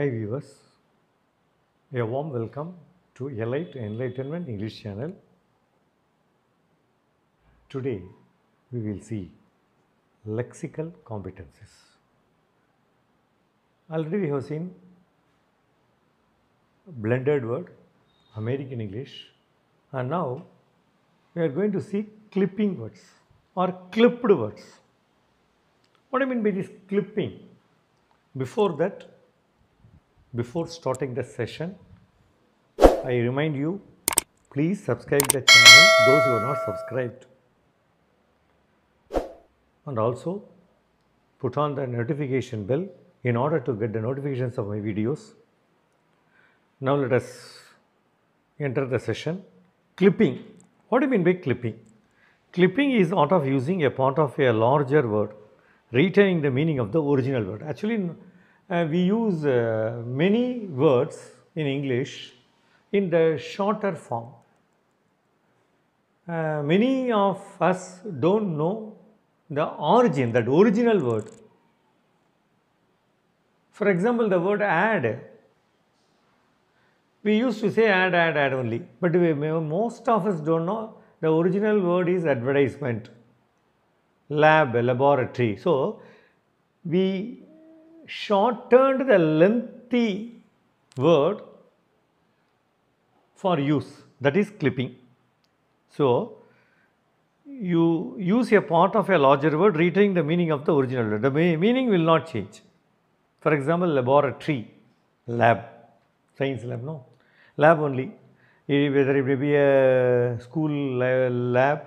Hi viewers, a warm welcome to Elite Enlightenment English channel. Today we will see lexical competences. Already we have seen blended word, American English and now we are going to see clipping words or clipped words. What do I mean by this clipping? Before that before starting the session, I remind you please subscribe the channel those who are not subscribed and also put on the notification bell in order to get the notifications of my videos. Now let us enter the session. Clipping. What do you mean by clipping? Clipping is out of using a part of a larger word, retaining the meaning of the original word. Actually, uh, we use uh, many words in English in the shorter form. Uh, many of us don't know the origin, that original word. For example, the word add, we used to say add, add, add only, but we, most of us don't know the original word is advertisement, lab, laboratory. So, we shortened the lengthy word for use that is clipping. So, you use a part of a larger word retaining the meaning of the original word. The meaning will not change. For example, laboratory, lab, science lab, no, lab only. Whether it may be a school lab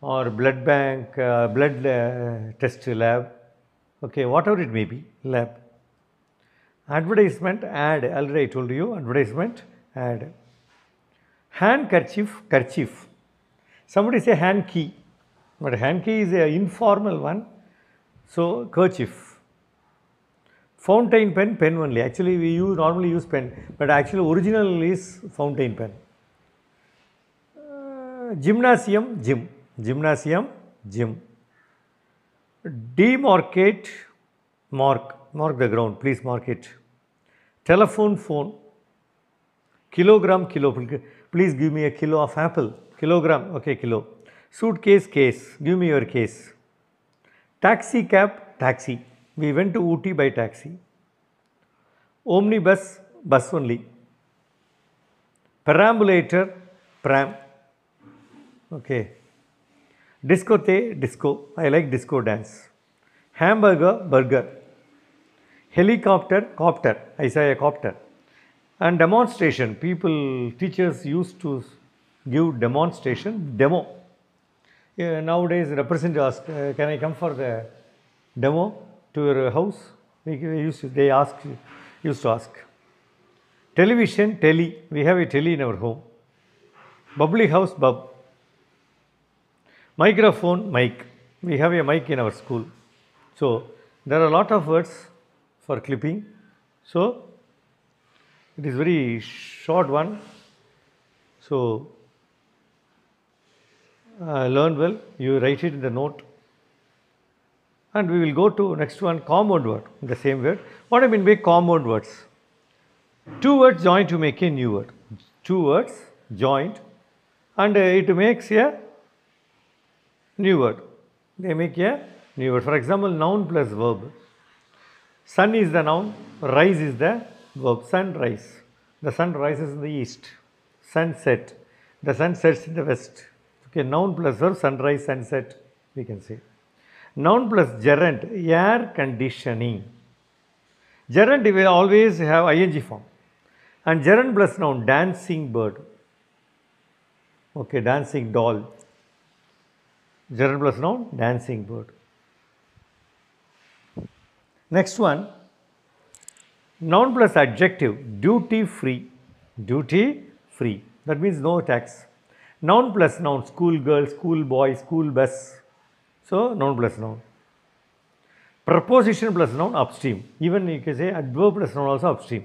or blood bank, uh, blood uh, test lab okay, whatever it may be, lab. Advertisement, ad, already I told you, advertisement, ad. Handkerchief, kerchief. Somebody say hand key, but hand key is an informal one, so kerchief. Fountain pen, pen only. Actually, we use, normally use pen, but actually original is fountain pen. Uh, gymnasium, gym. Gymnasium, gym demarcate mark mark the ground please mark it telephone phone kilogram kilo please give me a kilo of apple kilogram okay kilo suitcase case give me your case taxi cab taxi we went to Ooty by taxi omnibus bus only perambulator pram okay Discote, disco, I like disco dance. Hamburger, burger. Helicopter, copter, I say a copter. And demonstration, people, teachers used to give demonstration, demo. Yeah, nowadays, representative asks, uh, can I come for the demo to your house? They, used to, they ask, used to ask. Television, telly, we have a telly in our home. Bubbly house, bub. Microphone, mic. We have a mic in our school. So, there are a lot of words for clipping. So, it is very short one. So, uh, learn well, you write it in the note. And we will go to next one compound word, the same word. What I mean by compound words? Two words joined to make a new word. Two words joined and uh, it makes a new word. They make a new word. For example, noun plus verb. Sun is the noun, rise is the verb. Sun rise. The sun rises in the east. Sunset. The sun sets in the west. Okay, noun plus verb, sunrise, sunset, we can say. Noun plus gerund, air conditioning. Gerund will always have ing form. And gerund plus noun, dancing bird. Okay, dancing doll. Gerund plus noun, dancing bird. Next one, noun plus adjective, duty free, duty free. That means no tax. Noun plus noun, school girl, school boy, school bus. So, noun plus noun. Preposition plus noun, upstream. Even you can say adverb plus noun also upstream.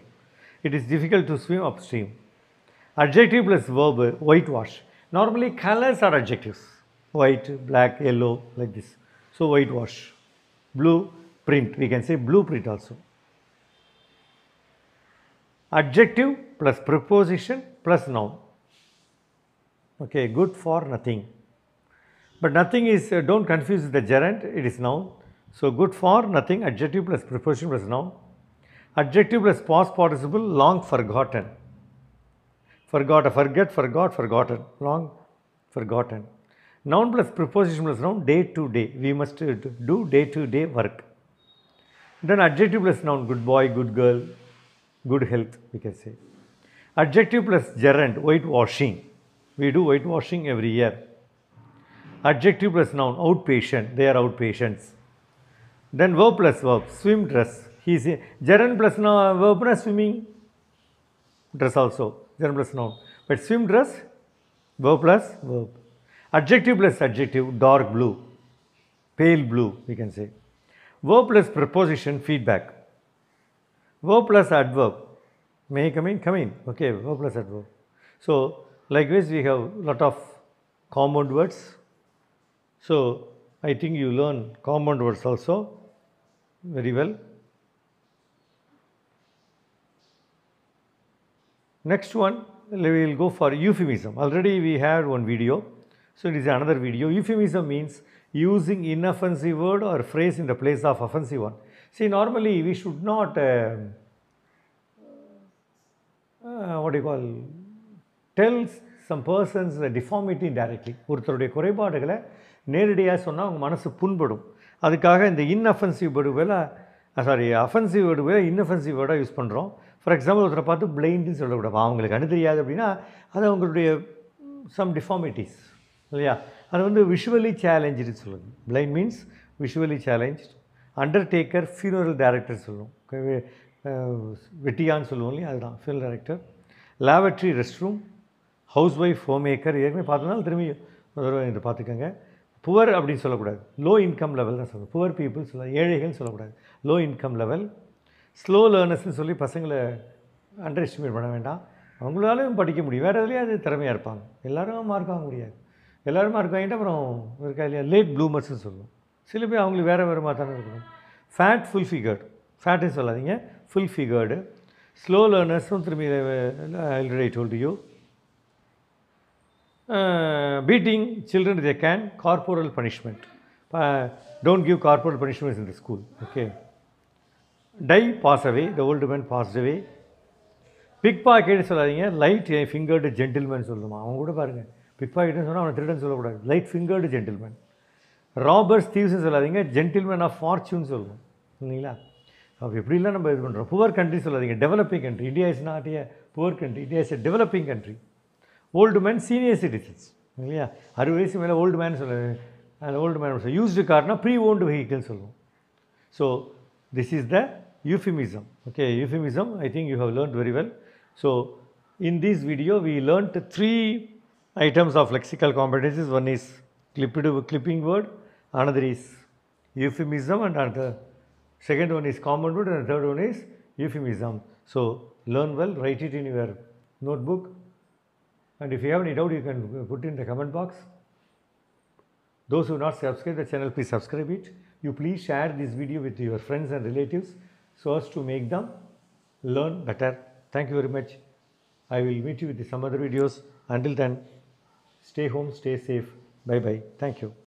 It is difficult to swim upstream. Adjective plus verb, whitewash. Normally colors are adjectives white, black, yellow like this. So, whitewash, blue print we can say blueprint also. Adjective plus preposition plus noun, okay, good for nothing. But nothing is, uh, do not confuse the gerund, it is noun. So, good for nothing, adjective plus preposition plus noun. Adjective plus past participle, long forgotten. Forgot, forget, forgot, forgotten, long forgotten. Noun plus preposition plus noun day to day. We must uh, do day to day work. Then adjective plus noun good boy, good girl, good health we can say. Adjective plus gerund whitewashing. We do whitewashing every year. Adjective plus noun outpatient. They are outpatients. Then verb plus verb swim dress. He is a gerund plus noun, verb plus swimming dress also gerund plus noun. But swim dress verb plus verb Adjective plus adjective, dark blue, pale blue, we can say. Verb plus preposition, feedback. Verb plus adverb, may come in, come in, okay, verb plus adverb. So, likewise we have lot of compound words. So, I think you learn compound words also very well. Next one, we will go for euphemism. Already we have one video. So it is another video. Euphemism means using inoffensive or or phrase in the place of offensive one normally normally we should not uh, what do you call, tell some persons deformity directly. ஒருத்தருடைய குறைபாடுகளை நேரடியாக சொன்னால் அவங்க மனசு புண்படும் அதுக்காக இந்த inoffensive word வேலை சாரி அஃபென்சிவ் வேர்டு வேலை இன்அஃபென்சிவ் வேர்டாக யூஸ் பண்ணுறோம் ஃபார் எக்ஸாம்பிள் ஒருத்தரை பார்த்து பிளைண்டுன்னு சொல்லக்கூடாது அவங்களுக்கு அனு தெரியாது அப்படின்னா அது அவங்களுடைய சம் டிஃபார்மிட்டிஸ் இல்லையா அது வந்து விஷுவலி சேலஞ்சுன்னு சொல்லுங்க blind means visually challenge undertaker funeral director சொல்லுவோம் வெட்டியான்னு சொல்லுவோம் இல்லையா அதுதான் funeral director laboratory rest room housewife homemaker ஏற்கனவே பார்த்தோம்னா திரும்பி என்று பார்த்துக்கோங்க புவர் அப்படின்னு சொல்லக்கூடாது லோ இன்கம் லெவல் தான் சொல்லணும் புவர் பீப்புள் சொல்ல ஏழைகள்னு சொல்லக்கூடாது லோ இன்கம் லெவல் ஸ்லோ லேர்னர்ஸ்ன்னு சொல்லி பசங்களை அண்டர் எஸ்டிமேட் பண்ண வேண்டாம் அவங்களாலையும் படிக்க முடியும் வேறு அது திறமையாக இருப்பாங்க எல்லோரும் மார்க் வாங்க முடியாது எல்லாருமா இருக்காங்கிட்ட அப்புறம் இருக்கா இல்லையா லேட் ப்ளூமர்ஸ்னு சொல்லுவோம் சில பேர் அவங்களுக்கு வேறு வேறு தானே இருக்கணும் ஃபேட் ஃபுல் ஃபிகர்டு ஃபேட்டுன்னு சொல்லாதீங்க ஃபுல் ஃபிகர்டு ஸ்லோ லேர்னர்ஸும் திரும்பி I already told you beating children they can corporal punishment don't give corporal punishments இந்த school okay die pass away the old man pass away pickpocket சொல்லாதீங்க லைட் என் ஃபிங்கர்டு ஜென்டில்மேன் சொல்லணுமா அவங்க கூட பாருங்கள் பிக்பாக்கெட்னு சொன்னால் அவனை திருடன் சொல்லக்கூடாது லைட் ஃபிங்கர்டு ஜென்டில்மேன் ராபர்ஸ் தீவ்ஸ்னு சொல்லாதீங்க ஜென்டில்மேன் ஆஃப் ஃபார்ச்சூன் சொல்லணும் இல்லைங்களா அப்போ எப்படிலாம் நம்ம இது பண்ணுறோம் புவர் கண்ட்ரி சொல்லாதீங்க developing country India is not a poor country India is a developing country old man senior citizens இல்லையா அறுபது வயசு மேலே ஓல்டு மேன் சொல்ல அந்த ஓல்டு மேன் சொல்ல யூஸ்டு கார்னால் ப்ரீ ஓன்டு வெஹிக்கிள்னு சொல்லுவோம் so this is the euphemism. Okay, euphemism, I think you have learned very well. So, in this video, we learnt three items of lexical competencies. One is clipped, clipping word, another is euphemism and another second one is common word and third one is euphemism. So, learn well, write it in your notebook and if you have any doubt you can put in the comment box. Those who not subscribe the channel please subscribe it. You please share this video with your friends and relatives so as to make them learn better. Thank you very much. I will meet you with some other videos. Until then, Stay home, stay safe. Bye bye. Thank you.